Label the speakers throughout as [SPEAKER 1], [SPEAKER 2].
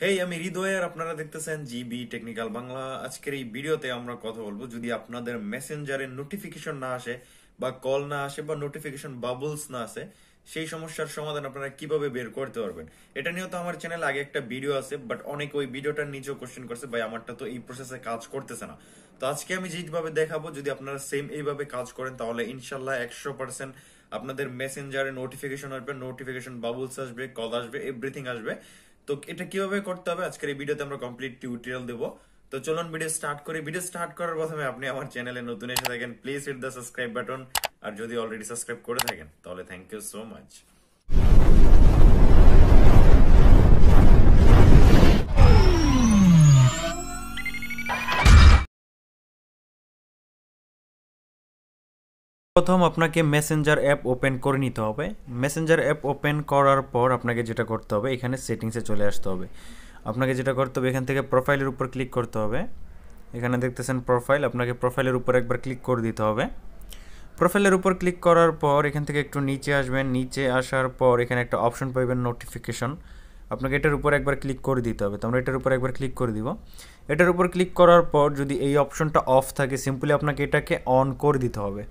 [SPEAKER 1] হেই আমি হৃদয় আর আপনারা দেখতেছেন জিবি টেকনিক্যাল বাংলা আজকের এই ভিডিওতে আমরা কথা বলবো যদি আপনাদের মেসেঞ্জারে নোটিফিকেশন না আসে বা কল না আসে বা নোটিফিকেশন বাবলস না আসে সেই সমস্যার সমাধান আপনারা কিভাবে বের করতে পারবেন এটা নিয়েও তো আমার চ্যানেল আগে একটা ভিডিও আছে বাট অনেকে ওই ভিডিওটার নিজেও কোশ্চেন করছে ভাই আমারটা তো এই প্রসেসে কাজ করতেছে না তো আজকে আমি যেভাবে দেখাবো যদি আপনারা সেম এইভাবে কাজ করেন তাহলে ইনশাল্লাহ একশো পার্সেন্ট আপনাদের মেসেঞ্জারে নোটিফিকেশন আসবে নোটিফিকেশন বাবলস আসবে কল আসবে এভরিথিং আসবে তো এটা কিভাবে করতে হবে আজকের এই ভিডিওতে আমরা কমপ্লিট টিউটোরিয়াল দেব তো চলুন ভিডিও স্টার্ট করি ভিডিও স্টার্ট করার প্রথমে আপনি আমার চ্যানেলে নতুন এসে থাকেন please hit the subscribe button আর যদি অলরেডি সাবস্ক্রাইব করে থাকেন তাহলে থ্যাংক ইউ সো মাচ প্রথম আপনাকে মেসেঞ্জার অ্যাপ ওপেন করে নিতে হবে মেসেঞ্জার অ্যাপ ওপেন করার পর আপনাকে যেটা করতে হবে এখানে সেটিংসে চলে আসতে হবে আপনাকে যেটা করতে হবে এখান থেকে প্রোফাইলের উপর ক্লিক করতে হবে এখানে দেখতেছেন প্রোফাইল আপনাকে প্রোফাইলের উপর একবার ক্লিক করে দিতে হবে প্রোফাইলের উপর ক্লিক করার পর এখান থেকে একটু নিচে আসবেন নিচে আসার পর এখানে একটা অপশন পাইবেন নোটিফিকেশন আপনাকে এটার উপর একবার ক্লিক করে দিতে হবে তো আমরা এটার উপর একবার ক্লিক করে দিব এটার উপর ক্লিক করার পর যদি এই অপশনটা অফ থাকে সিম্পলি আপনাকে এটাকে অন করে দিতে হবে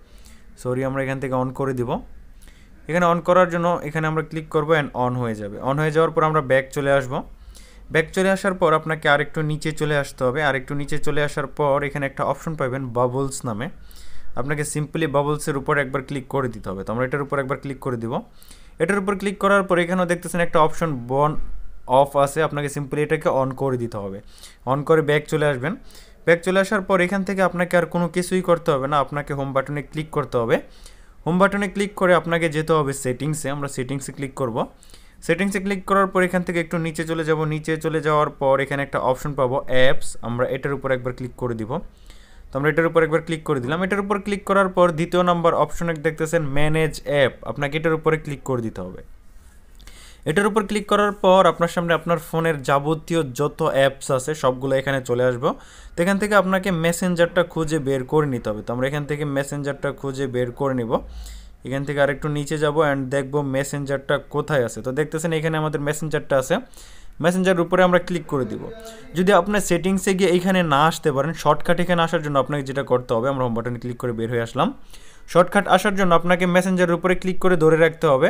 [SPEAKER 1] সরি আমরা এখান থেকে অন করে দিব এখানে অন করার জন্য এখানে আমরা ক্লিক করবো অ্যান্ড অন হয়ে যাবে অন হয়ে যাওয়ার পর আমরা ব্যাক চলে আসব ব্যাক চলে আসার পর আপনাকে আরেকটু নিচে চলে আসতে হবে আরেকটু নিচে চলে আসার পর এখানে একটা অপশন পাবেন বাবলস নামে আপনাকে সিম্পলি বাবলসের উপর একবার ক্লিক করে দিতে হবে তো আমরা এটার উপর একবার ক্লিক করে দিব এটার উপর ক্লিক করার পর এখানেও দেখতেছেন একটা অপশন বন অফ আছে আপনাকে সিম্পলি এটাকে অন করে দিতে হবে অন করে ব্যাক চলে আসবেন ব্যাক চলে আসার পর এখান থেকে আপনাকে আর কোনো কিছুই করতে হবে না আপনাকে হোম বাটনে ক্লিক করতে হবে হোম বাটনে ক্লিক করে আপনাকে যেতে হবে সেটিংসে আমরা সেটিংসে ক্লিক করব সেটিংসে ক্লিক করার পর এখান থেকে একটু নিচে চলে যাব নিচে চলে যাওয়ার পর এখানে একটা অপশন পাবো অ্যাপস আমরা এটার উপর একবার ক্লিক করে দিব তো আমরা এটার উপর একবার ক্লিক করে দিলাম এটার উপর ক্লিক করার পর দ্বিতীয় নম্বর অপশনে দেখতেছেন ম্যানেজ অ্যাপ আপনাকে এটার উপরে ক্লিক করে দিতে হবে এটার উপর ক্লিক করার পর আপনার সামনে আপনার ফোনের যাবতীয় যত অ্যাপস আছে সবগুলো এখানে চলে আসবো তো এখান থেকে আপনাকে মেসেঞ্জারটা খুঁজে বের করে নিতে হবে তো আমরা এখান থেকে মেসেঞ্জারটা খুঁজে বের করে নিব এখান থেকে আরেকটু নিচে যাব অ্যান্ড দেখব মেসেঞ্জারটা কোথায় আছে তো দেখতেছেন এখানে আমাদের মেসেঞ্জারটা আছে মেসেঞ্জার উপরে আমরা ক্লিক করে দিব যদি আপনার সেটিংসে গিয়ে এখানে না আসতে পারেন শর্টকাট এখানে আসার জন্য আপনাকে যেটা করতে হবে আমরা হোম বাটনে ক্লিক করে বের হয়ে আসলাম শর্টকাট আসার জন্য আপনাকে মেসেঞ্জারের উপরে ক্লিক করে ধরে রাখতে হবে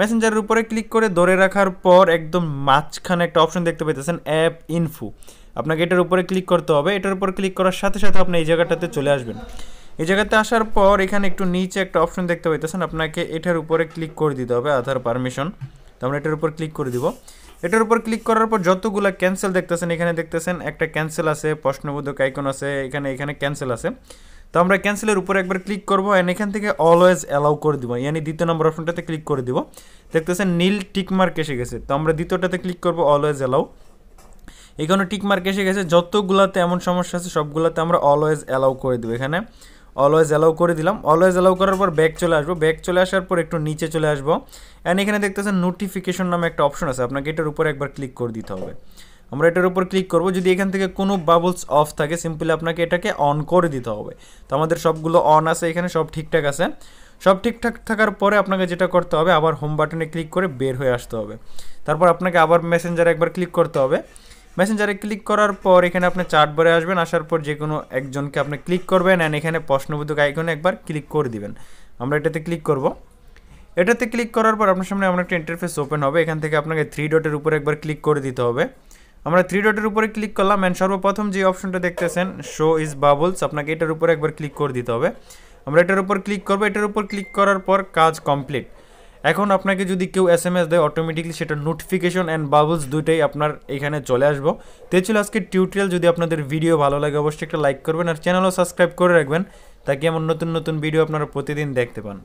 [SPEAKER 1] মেসেঞ্জারের উপরে ক্লিক করে ধরে রাখার পর একদম মাঝখানে একটা অপশন দেখতে পেতেছেন অ্যাপ ইনফু আপনাকে এটার উপরে ক্লিক করতে হবে এটার উপর ক্লিক করার সাথে সাথে আপনি এই জায়গাটাতে চলে আসবেন এই জায়গাতে আসার পর এখানে একটু নিচে একটা অপশন দেখতে পাইতেছেন আপনাকে এটার উপরে ক্লিক করে দিতে হবে আধার পারমিশন তো আমরা এটার উপর ক্লিক করে দিব এটার উপর ক্লিক করার পর যতগুলো ক্যান্সেল দেখতেছেন এখানে দেখতেছেন একটা ক্যান্সেল আছে প্রশ্নবোধক আইকন আছে এখানে এখানে ক্যান্সেল আছে তো আমরা ক্যান্সেলের উপরে একবার ক্লিক করবো অ্যান্ড এখান থেকে অলওয়েজ অ্যালাউ করে দিব ইয়ানি দ্বিতীয় নম্বর অপশনটাতে ক্লিক করে দিব দেখতেছেন নীল টিকমার্ক এসে গেছে তো আমরা দ্বিতীয়টাতে ক্লিক করবো অলওয়েজ অ্যালাউ এখানে টিকমার্ক এসে গেছে যতগুলাতে এমন সমস্যা আছে সবগুলাতে আমরা অলওয়েজ অ্যালাউ করে দেবো এখানে অলওয়েজ অ্যালাউ করে দিলাম অলওয়েজ অ্যালাউ করার পর ব্যাক চলে আসবো ব্যাক চলে আসার পর একটু নিচে চলে আসবো অ্যান্ড এখানে দেখতেছেন নোটিফিকেশন নামে একটা অপশন আছে আপনাকে এটার উপরে একবার ক্লিক করে দিতে হবে আমরা এটার উপর ক্লিক করব যদি এখান থেকে কোনো বাবলস অফ থাকে সিম্পলি আপনাকে এটাকে অন করে দিতে হবে তো আমাদের সবগুলো অন আছে এখানে সব ঠিকঠাক আছে সব ঠিকঠাক থাকার পরে আপনাকে যেটা করতে হবে আবার হোম বাটনে ক্লিক করে বের হয়ে আসতে হবে তারপর আপনাকে আবার মেসেঞ্জারে একবার ক্লিক করতে হবে মেসেঞ্জারে ক্লিক করার পর এখানে আপনি চার্ট বারে আসবেন আসার পর যে কোনো একজনকে আপনি ক্লিক করবেন অ্যান্ড এখানে প্রশ্নবোধক আইকনে একবার ক্লিক করে দিবেন আমরা এটাতে ক্লিক করব এটাতে ক্লিক করার পর আপনার সামনে আমার একটা ইন্টারফেস ওপেন হবে এখান থেকে আপনাকে থ্রি ডটের উপর একবার ক্লিক করে দিতে হবে আমরা থ্রি ডটের উপরে ক্লিক করলাম অ্যান্ড সর্বপ্রথম যে অপশনটা দেখতেছেন শো ইজ বাবলস আপনাকে এটার উপর একবার ক্লিক করে দিতে হবে আমরা এটার উপর ক্লিক করবো এটার উপর ক্লিক করার পর কাজ কমপ্লিট এখন আপনাকে যদি কেউ এস এম এস দেয় অটোমেটিকলি সেটা নোটিফিকেশন অ্যান্ড বাবলস দুটোই আপনার এখানে চলে আসবো তো ছিল আজকে টিউটোরিয়াল যদি আপনাদের ভিডিও ভালো লাগে অবশ্যই একটা লাইক করবেন আর চ্যানেলও সাবস্ক্রাইব করে রাখবেন তাকে এমন নতুন নতুন ভিডিও আপনারা প্রতিদিন দেখতে পান